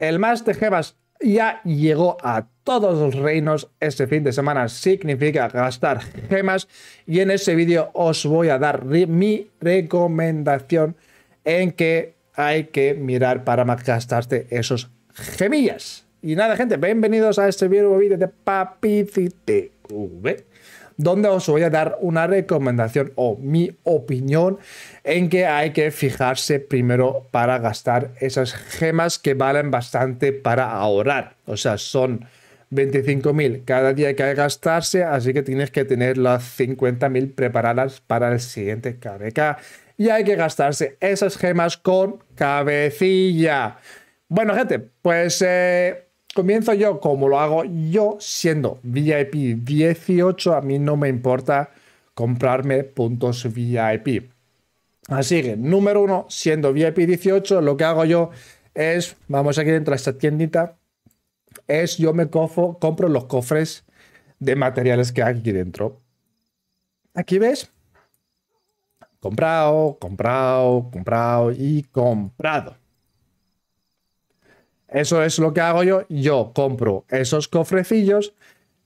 El más de Gemas ya llegó a todos los reinos este fin de semana. Significa gastar gemas. Y en ese vídeo os voy a dar mi recomendación en que hay que mirar para gastarte esos gemillas. Y nada, gente, bienvenidos a este nuevo vídeo de Papi donde os voy a dar una recomendación o mi opinión en que hay que fijarse primero para gastar esas gemas que valen bastante para ahorrar. O sea, son 25.000 cada día que hay que gastarse, así que tienes que tener las 50.000 preparadas para el siguiente KBK. Y hay que gastarse esas gemas con cabecilla. Bueno, gente, pues... Eh, Comienzo yo como lo hago yo, siendo VIP 18, a mí no me importa comprarme puntos VIP. Así que, número uno, siendo VIP 18, lo que hago yo es, vamos aquí dentro de esta tiendita, es yo me cojo, compro los cofres de materiales que hay aquí dentro. Aquí ves, comprado, comprado, comprado y comprado. Eso es lo que hago yo. Yo compro esos cofrecillos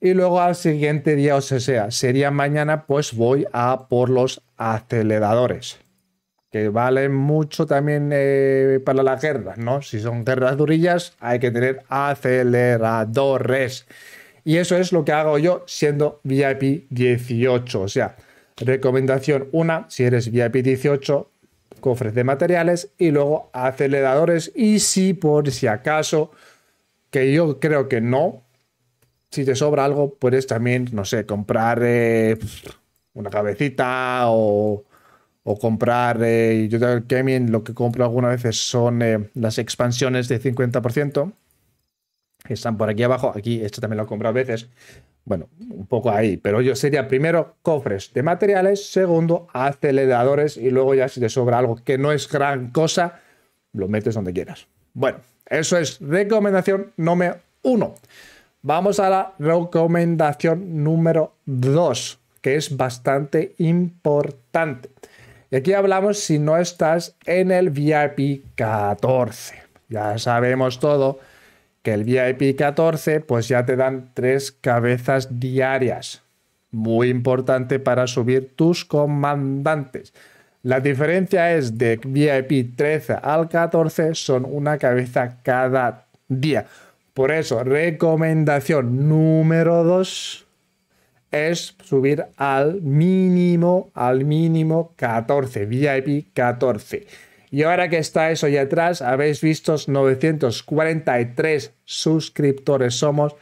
y luego al siguiente día, o sea, sería mañana, pues voy a por los aceleradores, que valen mucho también eh, para las guerras, ¿no? Si son guerras durillas, hay que tener aceleradores. Y eso es lo que hago yo siendo VIP 18, o sea, recomendación una, si eres VIP 18, cofres de materiales y luego aceleradores. Y si por si acaso, que yo creo que no, si te sobra algo, puedes también, no sé, comprar eh, una cabecita o, o comprar. Eh, yo creo que lo que compro algunas veces son eh, las expansiones de 50% están por aquí abajo. Aquí, esto también lo he comprado a veces. Bueno, un poco ahí, pero yo sería primero cofres de materiales, segundo aceleradores y luego ya si te sobra algo que no es gran cosa, lo metes donde quieras. Bueno, eso es recomendación número uno. Vamos a la recomendación número dos, que es bastante importante. Y aquí hablamos si no estás en el VIP 14. Ya sabemos todo que el VIP 14, pues ya te dan tres cabezas diarias. Muy importante para subir tus comandantes. La diferencia es de VIP 13 al 14 son una cabeza cada día. Por eso, recomendación número 2 es subir al mínimo, al mínimo 14, VIP 14. Y ahora que está eso ya atrás, habéis visto 943 suscriptores somos.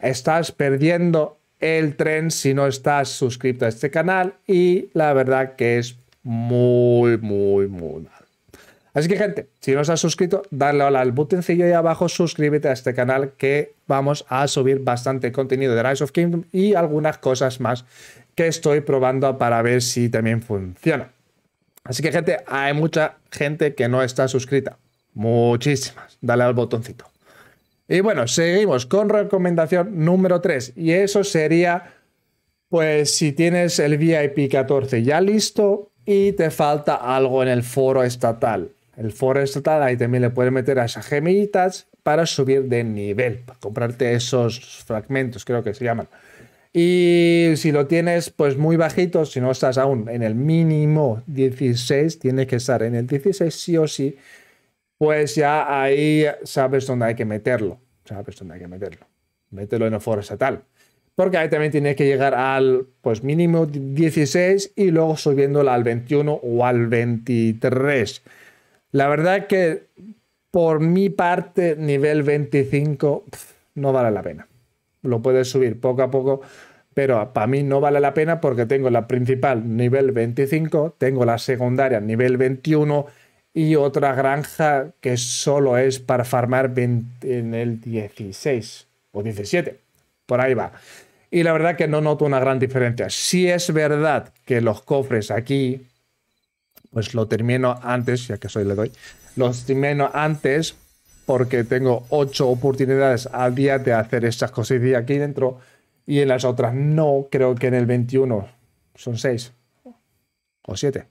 Estás perdiendo el tren si no estás suscrito a este canal y la verdad que es muy, muy, muy mal. Así que gente, si no estás suscrito, dale al botoncillo ahí abajo, suscríbete a este canal que vamos a subir bastante contenido de Rise of Kingdom y algunas cosas más que estoy probando para ver si también funciona. Así que gente, hay mucha gente que no está suscrita. Muchísimas. Dale al botoncito. Y bueno, seguimos con recomendación número 3. Y eso sería, pues si tienes el VIP 14 ya listo y te falta algo en el foro estatal. El foro estatal ahí también le puedes meter a esas gemillitas para subir de nivel, para comprarte esos fragmentos, creo que se llaman. Y si lo tienes pues muy bajito, si no estás aún en el mínimo 16, tienes que estar en el 16 sí o sí, pues ya ahí sabes dónde hay que meterlo. Sabes dónde hay que meterlo. Mételo en el foro tal. Porque ahí también tienes que llegar al pues mínimo 16 y luego subiéndolo al 21 o al 23. La verdad que por mi parte, nivel 25 no vale la pena lo puedes subir poco a poco, pero para mí no vale la pena porque tengo la principal nivel 25, tengo la secundaria nivel 21 y otra granja que solo es para farmar en el 16 o 17. Por ahí va. Y la verdad que no noto una gran diferencia. Si es verdad que los cofres aquí, pues lo termino antes, ya que soy le doy, los termino antes porque tengo ocho oportunidades al día de hacer estas cositas aquí dentro y en las otras no, creo que en el 21 son seis o siete.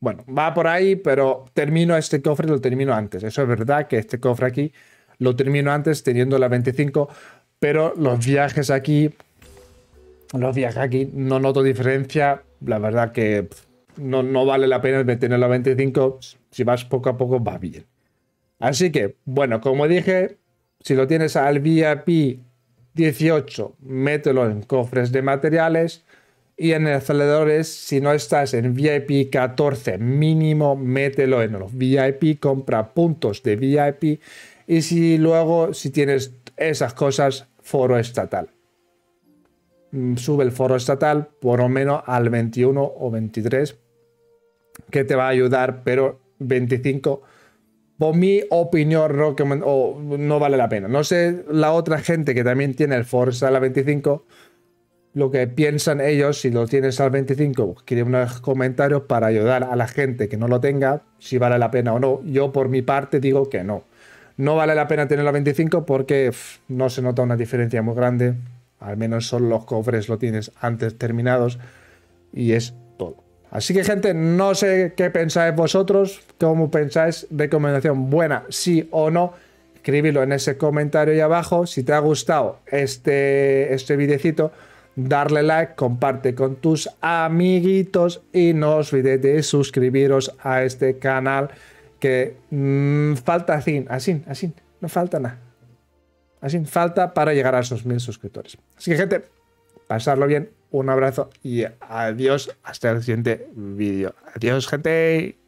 Bueno, va por ahí, pero termino este cofre, lo termino antes. Eso es verdad que este cofre aquí lo termino antes teniendo la 25, pero los viajes aquí, los viajes aquí, no noto diferencia. La verdad que no, no vale la pena tener la 25. Si vas poco a poco, va bien. Así que, bueno, como dije, si lo tienes al VIP 18, mételo en cofres de materiales y en aceleradores, si no estás en VIP 14 mínimo, mételo en los VIP, compra puntos de VIP y si luego, si tienes esas cosas, foro estatal. Mm, sube el foro estatal por lo menos al 21 o 23, que te va a ayudar, pero 25 por mi opinión, no vale la pena. No sé la otra gente que también tiene el Forza la 25, lo que piensan ellos, si lo tienes al 25, Quiero pues unos comentarios para ayudar a la gente que no lo tenga, si vale la pena o no. Yo por mi parte digo que no. No vale la pena tener la 25 porque no se nota una diferencia muy grande. Al menos son los cofres, lo tienes antes terminados y es todo. Así que, gente, no sé qué pensáis vosotros, cómo pensáis, recomendación buena, sí o no. Escribilo en ese comentario ahí abajo. Si te ha gustado este, este videocito, darle like, comparte con tus amiguitos y no os olvidéis de suscribiros a este canal que mm, falta así, así, así, no falta nada. Así falta para llegar a esos mil suscriptores. Así que, gente, pasarlo bien un abrazo y adiós hasta el siguiente vídeo. Adiós, gente.